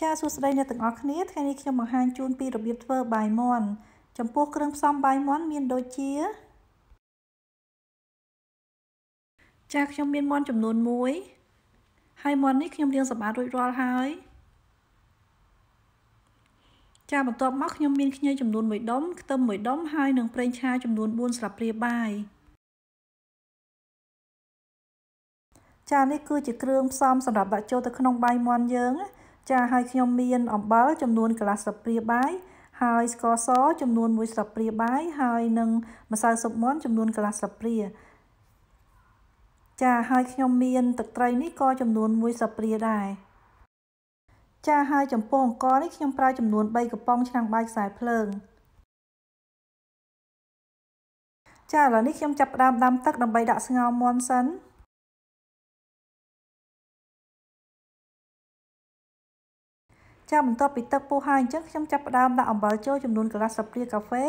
ចាសួស្តីអ្នកទាំងអស់គ្នាថ្ងៃនេះខ្ញុំបង្ហាញជូនពីរបៀបធ្វើបាយមាន់ចំពោះគ្រឿងផ្សំបាយមាន់មានដូចជាចាសខ្ញុំមានមាន់ចំនួន1ហើយមាន់នេះខ្ញុំលាងសម្អាតរួចរាល់ហើយចាសបន្ទាប់មកខ្ញុំមានខ្ញីចំនួន1ដុំខ្ទឹម1ដុំហើយនិងប្រេងឆាចំនួន4ស្លាបព្រាបាយចានេះគឺជាគ្រឿងផ្សំសម្រាប់ដាក់ចូលទៅក្នុងបាយមាន់យើងណាចាហើយខ្ញុំមានអំបិលចំនួនកន្លះស្លាបព្រាបាយហើយស្ករសចំនួន1ស្លាបព្រាបាយហើយនឹងម្សៅស៊ុបមាន់ចំនួនកន្លះស្លាបព្រាចាហើយខ្ញុំមានទឹកត្រីនេះក៏ចំនួន1ស្លាបព្រាដែរចាហើយចំពោះអង្ករនេះខ្ញុំប្រើចំនួន3កំប៉ុងឆ្នាំងបាយខ្សែភ្លើងចាឥឡូវនេះខ្ញុំចាប់ផ្ដើមដាំទឹកដើម្បីដាក់ស្ងោរមាន់សិនចាបន្ទាប់ពីទឹកពុះហើយអញ្ចឹងខ្ញុំចាប់ផ្ដើមដាក់អំបិលចូលចំនួន glass ស្លាបព្រាកាហ្វេ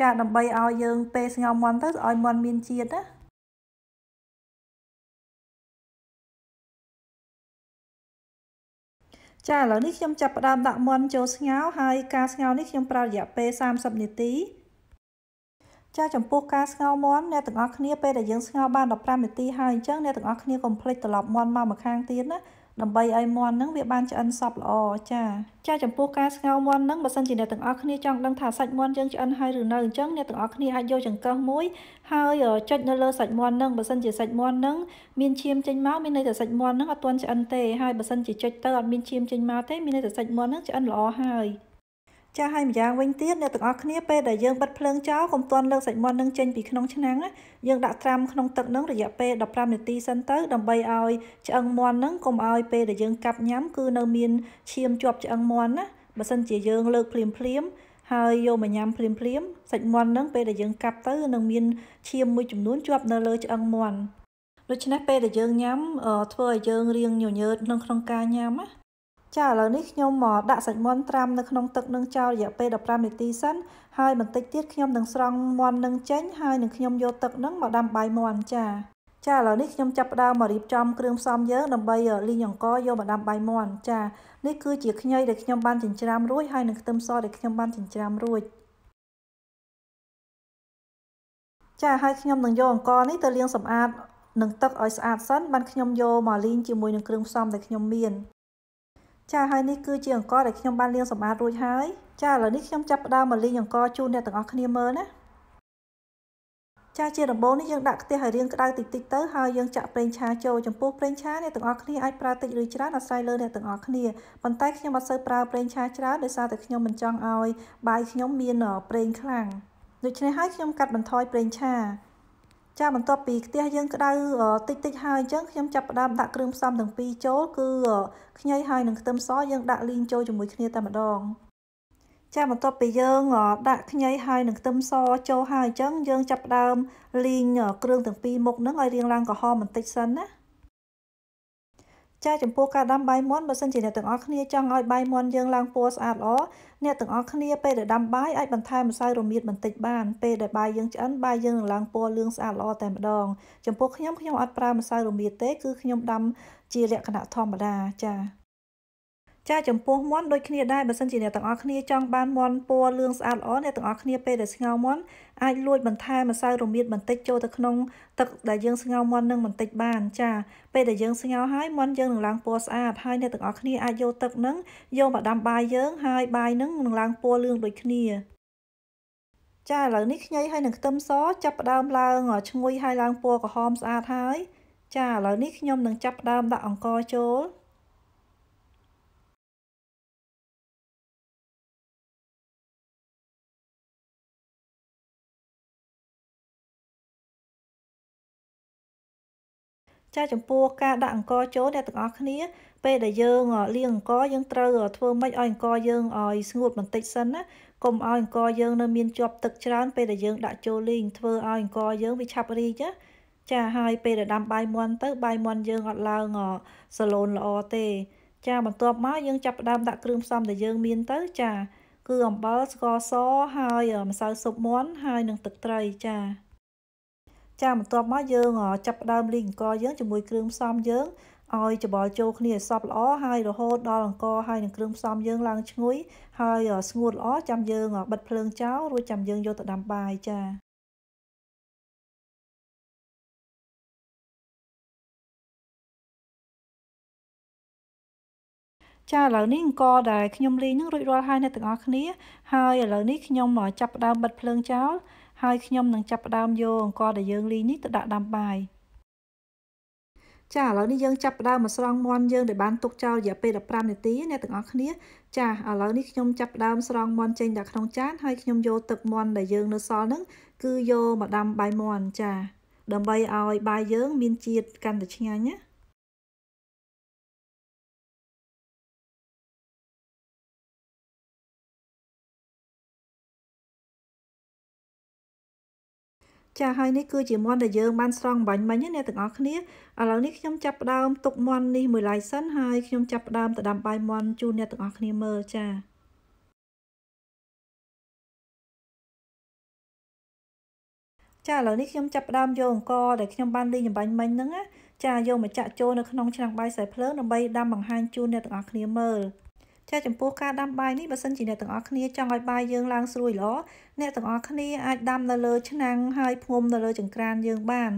ចាដើម្បីឲ្យយើងពេលស្ងោរមាន់ទៅឲ្យមាន់មានជាតិណាចាឥឡូវនេះខ្ញុំចាប់ផ្ដើមដាក់មាន់ចូលស្ងោរហើយ ការស្ងោរនេះខ្ញុំប្រើរយៈពេល30នាទីចាចំពោះការស្ងោរមាន់អ្នកទាំងអស់គ្នាពេលដែលយើងស្ងោរបាន15នាទីហើយអញ្ចឹងអ្នកទាំងអស់គ្នាកុំភ្លេចត្រឡប់មាន់មកម្ខាងទៀតណាដើម្បីឲ្យមន់ហ្នឹងវាបានឆ្អិនសពល្អចាចាចំពោះការស្ងោរមន់ហ្នឹងបើសិនជាអ្នកទាំងអស់គ្នាចង់ដឹងថាសាច់មន់យើងឆ្អិនហើយឬនៅអញ្ចឹងអ្នកទាំងអស់គ្នាអាចយកចង្កឹះមួយហើយចុចនៅលើសាច់មន់ហ្នឹងបើសិនជាសាច់មន់ហ្នឹងមានឈាមចេញមកមានន័យថាសាច់មន់ហ្នឹងអត់ទាន់ឆ្អិនទេហើយបើសិនជាចុចទៅអត់មានឈាមចេញមកទេមានន័យថាសាច់មន់ហ្នឹងឆ្អិនល្អហើយចាហើយម្យ៉ាងវិញទៀតអ្នកទាំងអស់គ្នាពេលដែលយើងបិទភ្លើងចោលកុំទាន់លើកសាច់មាន់នឹងចេញពីក្នុងឆ្នាំងយើងដាក់ត្រាំក្នុងទឹកនឹងរយៈពេល15នាទីសិនទៅដើម្បីឲ្យឆ្អឹងមាន់នឹងកុំឲ្យ ពេលដែលយើង កាប់ញ៉ាំគឺនៅមានឈាមជាប់ឆ្អឹងមាន់ណាបើសិនជាយើងលើកភ្លាមភ្លាមហើយយកមកញ៉ាំភ្លាមភ្លាមសាច់មាន់នឹងពេលដែលយើងកាប់ទៅនឹងមានឈាមមួយចំនួនជាប់ នៅលើឆ្អឹងមាន់ដូច្នេះពេលដែលយើងញ៉ាំធ្វើឲ្យយើងរៀងញញើតក្នុងក្នុងការញ៉ាំណាចាឥឡូវនេះខ្ញុំមកដាក់សាច់មាន់ត្រាំនៅក្នុងទឹកនឹងចោលរយៈពេល15នាទីសិនហើយបន្តិចទៀតខ្ញុំនឹងស្រង់មាន់នឹងចេញហើយនឹងខ្ញុំយកទឹកនឹងមកដាំបាយមាន់ចាចាឥឡូវនេះខ្ញុំចាប់ផ្ដើមមករៀបចំគ្រឿងផ្សំយើងដើម្បីលីងអង្ករយកមកដាំបាយមាន់ចានេះគឺជាខ្ញីដែលខ្ញុំបានចិញ្ច្រាំរួចហើយនឹងខ្ទឹមសដែលខ្ញុំបានចិញ្ច្រាំរួចចាហើយខ្ញុំនឹងយកអង្ករនេះទៅលាងសម្អាតនឹងទឹកឲ្យស្អាតសិនបានខ្ញុំយកមកលីងជាមួយនឹងគ្រឿងផ្សំដែលខ្ញុំមានចាហើយនេះគឺជាអង្ករដែលខ្ញុំបានលាងសម្អាតរួចហើយចាឥឡូវនេះខ្ញុំចាប់ផ្ដើមមកលីងអង្ករជូនអ្នកទាំងអស់គ្នាមើលណាចាជាដំបូងនេះយើងដាក់ខ្ទះឲ្យរាងក្តៅតិចតិចទៅហើយយើងចាក់ប្រេងឆាចូលចំពោះប្រេងឆាអ្នកទាំងអស់គ្នាអាចប្រើតិចឬច្រើនអាស្រ័យលើអ្នកទាំងអស់គ្នាប៉ុន្តែខ្ញុំអត់សូវប្រើប្រេងឆាច្រើនដោយសារតែខ្ញុំមិនចង់ឲ្យ បាយខ្ញុំមានប្រេង ខ្លាំងដូច្នេះហើយខ្ញុំកាត់បន្ថយប្រេងឆាចាបន្ទាប់ពីខ្ទះយើងក្តៅតិចតិចហើយអញ្ចឹងខ្ញុំចាប់ផ្ដើមដាក់គ្រឿងផ្សំទាំងពីរចូលគឺខ្ញីហើយនឹងខ្ទឹមសយើងដាក់លីងចូលជាមួយគ្នាតែម្ដងចាបន្ទាប់ពីយើងដាក់ខ្ញីហើយនឹងខ្ទឹមសចូលហើយអញ្ចឹងយើងចាប់ផ្ដើមលីងគ្រឿងទាំងពីរមុខហ្នឹងឲ្យរាងឡើងក្រហមបន្តិចសិនណាចាចំពោះការដាំបាយមាន់បើសិនជាអ្នកទាំងអស់គ្នាចង់ឲ្យបាយមាន់យើងឡើងពណ៌ស្អាតល្អអ្នកទាំងអស់គ្នាពេលដែលដាំបាយអាចបន្ថែមម្សៅរមៀតបន្តិចបាន ពេលដែលបាយយើងឆ្អិនបាយយើងនឹងឡើងពណ៌លឿងស្អាតល្អតែម្ដងចំពោះខ្ញុំខ្ញុំអត់ប្រើម្សៅរមៀតទេគឺខ្ញុំដាំជាលក្ខណៈធម្មតាចាចាចំពោះមន់ដូចគ្នាដែរបើសិនជាអ្នកទាំងអស់គ្នាចង់បានមន់ពណ៌លឿងស្អាតល្អអ្នកទាំងអស់គ្នាពេលដែលស្ងោរមន់អាចលួច បន្ថែមម្សៅរមៀតបន្តិចចូលទៅក្នុង ទឹកដែលយើងស្ងោរមន់នឹងបន្តិចបានចាពេលដែលយើងស្ងោរហើយមន់យើងនឹងឡើងពណ៌ស្អាតហើយអ្នកទាំងអស់គ្នាអាចយកទឹកនឹងយកមកដាំបាយយើងហើយបាយនឹងនឹងឡើងពណ៌លឿងដូចគ្នាចាឥឡូវនេះខ្ញីហើយនឹងខ្ទឹមសចាប់ផ្ដើមឡើងឈ្ងុយហើយឡើងពណ៌ក្រហមស្អាតហើយចាឥឡូវនេះខ្ញុំនឹងចាប់ផ្ដើមដាក់អង្ករចូលចាចំពោះការដាក់អង្ករចូលអ្នកទាំងអស់គ្នា ពេលដែលយើង លាងអង្ករយើងត្រូវធ្វើម៉េចឲ្យអង្ករយើងឲ្យស្ងួតបន្តិចសិនណាកុំឲ្យអង្ករយើងនៅមានជាប់ទឹកច្រើន ពេលដែលយើងដាក់ចូលលីងធ្វើឲ្យអង្ករយើងវាឆាប់រីកណាចាហើយពេលដែលដាំបាយមាន់ទៅបាយមាន់យើងអត់ឡើងសាឡូនល្អទេចាបន្ទាប់មកយើងចាប់ផ្ដើមដាក់គ្រឿងផ្សំដែលយើងមានទៅចាគឺអំបិលស្ករសហើយម្សៅស៊ុបមាន់ហើយនិងទឹកត្រីចាចាបន្ទាប់មកយើងចាប់ផ្ដើមលីងអង្ករយើងជាមួយគ្រឿងផ្សំយើងឲ្យច្បល់ចូលគ្នាឲ្យសព្វល្អហើយរហូតដល់អង្ករហើយនឹងគ្រឿងផ្សំយើងឡើងឈ្ងុយហើយស្ងួតល្អចាំយើងបិទភ្លើងចោលរួចចាំយើងយកទៅដាំបាយចាចាឥឡូវនេះអង្គដែលខ្ញុំលីងនឹងរួចរាល់ហើយអ្នកទាំងអស់គ្នា ហើយឥឡូវនេះខ្ញុំចាប់ផ្ដើមបិទភ្លើងចោលហើយខ្ញុំនឹងចាប់ផ្ដើមយកអង្ករដែលយើងលីនេះទៅដាក់ដាំបាយចាឥឡូវនេះយើងចាប់ផ្ដើមមកស្រង់មាន់យើងដែលបានទុកចោលរយៈពេល15នាទីអ្នកទាំងអស់គ្នាចាឥឡូវនេះខ្ញុំចាប់ផ្ដើមស្រង់មាន់ចេញដាក់ក្នុងចានហើយខ្ញុំយកទឹកមាន់ដែលយើងនៅសល់ហ្នឹងគឺយកមកដាំបាយមាន់ចាដើម្បីឲ្យបាយយើងមានជាតិកាន់តែឆ្ងាញ់ណាចាហើយនេះគឺជាមន់ដែលយើងបានស្រង់បាញ់មិញណាទាំងអស់គ្នាឥឡូវនេះខ្ញុំចាប់ផ្ដើមទុកមន់នេះមួយឡៃសិនហើយខ្ញុំចាប់ផ្ដើមទៅដាំបាយមន់ជូនអ្នកទាំងអស់គ្នាមើលចាចាឥឡូវនេះខ្ញុំចាប់ផ្ដើមយកអង្ករដែលខ្ញុំបានលីងចំបាញ់មិញហ្នឹងណាចាយកមកចាក់ចូលនៅក្នុងឆ្នាំងបាយខ្សែភ្លើងដើម្បី ដាំបង្ហាញជូនអ្នកទាំងអស់គ្នាមើលចាចំពោះការដាំបាយនេះបើសិនជាអ្នកទាំងអស់គ្នាចង់ឲ្យបាយយើងឡើងស្រួយល្អអ្នកទាំងអស់គ្នាអាចដាំនៅលើឆ្នាំងហើយផ្ងុំនៅលើចង្ក្រានយើងបាន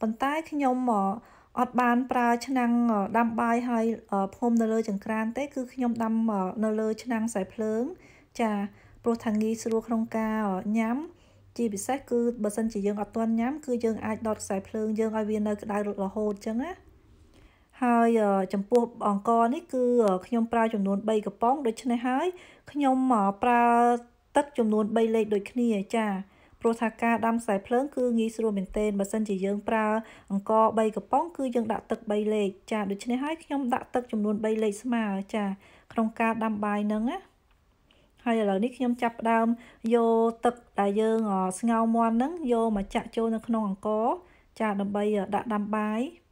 ប៉ុន្តែខ្ញុំអត់បានប្រើឆ្នាំងដាំបាយហើយផ្ងុំនៅលើចង្ក្រានទេគឺខ្ញុំដាំនៅលើឆ្នាំងខ្សែភ្លើងចាព្រោះថាងាយស្រួលក្នុងការញ៉ាំជាពិសេសគឺបើសិន ជាយើងអត់ទាន់ញ៉ាំ គឺយើងអាចដុតខ្សែភ្លើងយើងឲ្យវានៅក្តៅរហូតអញ្ចឹងណាហើយចំពោះអង្ករនេះគឺខ្ញុំប្រើ ចំនួន3កំប៉ុងដូច្នេះហើយខ្ញុំប្រើទឹកចំនួន3លេខដូចគ្នា ចាព្រោះថាការដាំខ្សែភ្លើងគឺងាយស្រួលមែនទែនបើសិនជាយើងប្រើ អង្ករ3កំប៉ុងគឺយើងដាក់ទឹក3លេខចាដូច្នេះហើយខ្ញុំដាក់ទឹកចំនួន3លេខស្មើចាក្នុងការដាំបាយហ្នឹងណាហើយឥឡូវនេះខ្ញុំចាប់ផ្ដើមយកទឹកដែលយើង ស្ងោរមាន់ហ្នឹងយកមកចាក់ចូលនៅក្នុងអង្ករចាដើម្បីដាក់ដាំបាយ។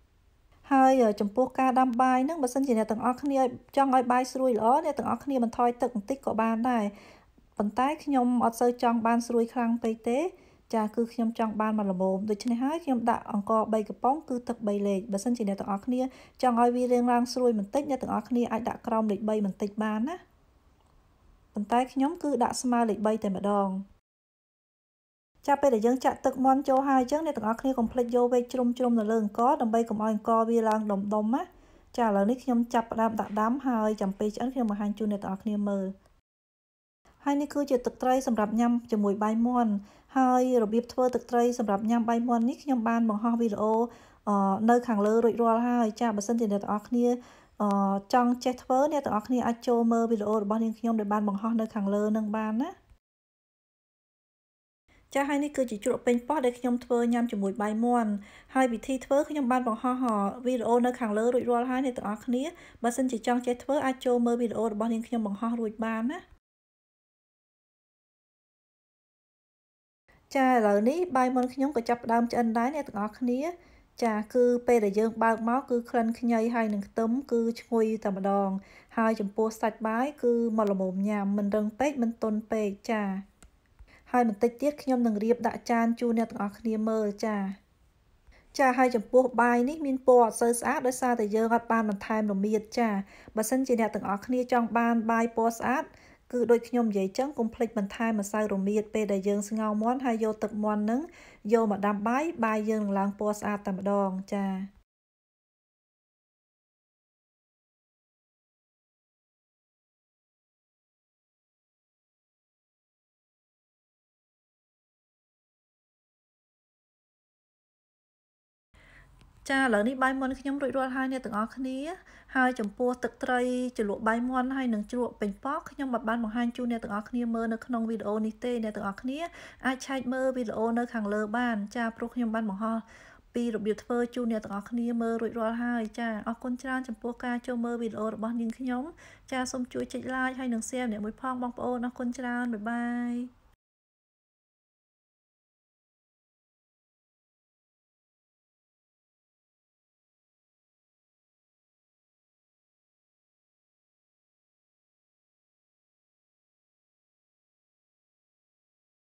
ហើយចំពោះការដាំបាយហ្នឹងបើសិនជាអ្នកទាំងអស់គ្នាចង់ឲ្យបាយស្រួយល្អអ្នកទាំងអស់គ្នាបន្ថយទឹកបន្តិចក៏បានដែរប៉ុន្តែខ្ញុំអត់សូវចង់បានស្រួយខ្លាំងពេកទេ ចាគឺខ្ញុំចង់បានមួយល្មមដូច្នេះហើយខ្ញុំដាក់អង្ករ3កំប៉ុងគឺទឹក3លេខបើសិនជាអ្នកទាំងអស់គ្នាចង់ឲ្យវារៀងឡើងស្រួយបន្តិចអ្នកទាំងអស់គ្នាអាចដាក់ក្រោមលេខ3បន្តិចបានណាប៉ុន្តែខ្ញុំគឺដាក់ស្មើលេខ3តែម្ដងចាប់ពេលដែលយើងចាក់ទឹកមន់ចូលហើយអញ្ចឹងអ្នកទាំងអស់គ្នាកុំភ្លេចយកវែកជ្រុំជ្រុំនៅលើអង្ករដើម្បីកុំឲ្យអង្ករវាឡើងដុំដុំណាចាឥឡូវនេះខ្ញុំចាប់ផ្ដើមដាក់ដាំហើយចាំពេលឆ្អិនខ្ញុំបង្ហាញជូនអ្នកទាំងអស់គ្នាមើលហើយនេះគឺជាទឹកត្រីសម្រាប់ញ៉ាំជាមួយបាយមាន់ហើយរបៀបធ្វើទឹកត្រីសម្រាប់ញ៉ាំបាយមាន់នេះខ្ញុំបានបង្ហោះវីដេអូនៅ ខាងលើរួចរាល់ហើយចាបើសិនជាអ្នកទាំងអស់គ្នាអឺចង់ចេះធ្វើអ្នកទាំងអស់គ្នាអាចចូលមើលវីដេអូរបស់នាងខ្ញុំដែលបានបង្ហោះនៅខាងលើនឹងបានណាចាហើយនេះគឺជាជ្រក់ពេញប៉ោះដែលខ្ញុំធ្វើញ៉ាំជាមួយបាយមាន់ហើយវិធីធ្វើខ្ញុំបានបង្ហោះវីដេអូនៅខាងលើរួចរាល់ហើយអ្នកទាំងអស់គ្នាបើសិនជាចង់ចេះធ្វើអាចចូលមើលវីដេអូរបស់នាងខ្ញុំបង្ហោះរួចបានណាចាឥឡូវនេះបាយមាន់ខ្ញុំក៏ចាប់ផ្ដើមឆ្អិនដែរអ្នកទាំងអស់គ្នាចាគឺពេលដែលយើងបើកមកគឺក្លិនខ្ញីហើយនឹងខ្ទឹមគឺឈ្ងុយតែម្ដង ហើយចំពោះសាច់បាយគឺមកល្មមញ៉ាំមិនរឹងពេកមិនទន់ពេកចាហើយបន្តិចទៀតខ្ញុំនឹងរៀបដាក់ចានជូនអ្នកទាំងអស់គ្នាមើលចាចាហើយចំពោះបាយនេះមានពណ៌អត់សូវស្អាតដោយសារតែយើងអត់បានបន្ថែមរមៀតចាបើសិនជាអ្នកទាំងអស់គ្នាចង់បានបាយពណ៌ស្អាតគឺដូចខ្ញុំនិយាយចឹងកុំភ្លេចបន្ថែមម្សៅរមៀតពេលដែលយើងស្ងោរមាន់ហើយយកទឹកមាន់នឹងយកមកដាំបាយបាយយើងនឹងឡើងពណ៌ស្អាតតែម្ដងចាចាឥឡូវនេះបាយមាន់ខ្ញុំរួចរាល់ហើយអ្នកទាំងអស់គ្នាហើយចំពោះទឹកត្រីជ្រលក់បាយមាន់ហើយនឹងជ្រលក់ពេញប៉ោះខ្ញុំមិនបានបង្ហាញជូនអ្នកទាំងអស់គ្នាមើលនៅក្នុងវីដេអូនេះទេអ្នកទាំងអស់គ្នាអាចឆែកមើលវីដេអូនៅខាងលើបានចាព្រោះខ្ញុំបានបង្ហោះពីរបៀបធ្វើជូនអ្នកទាំងអស់គ្នាមើលរួចរាល់ហើយចាអរគុណច្រើនចំពោះការចូលមើលវីដេអូរបស់នាងខ្ញុំចាសូមជួយចុច like ហើយនិង share អ្នកមួយផងបងប្អូនអរគុណច្រើនបាយបាយ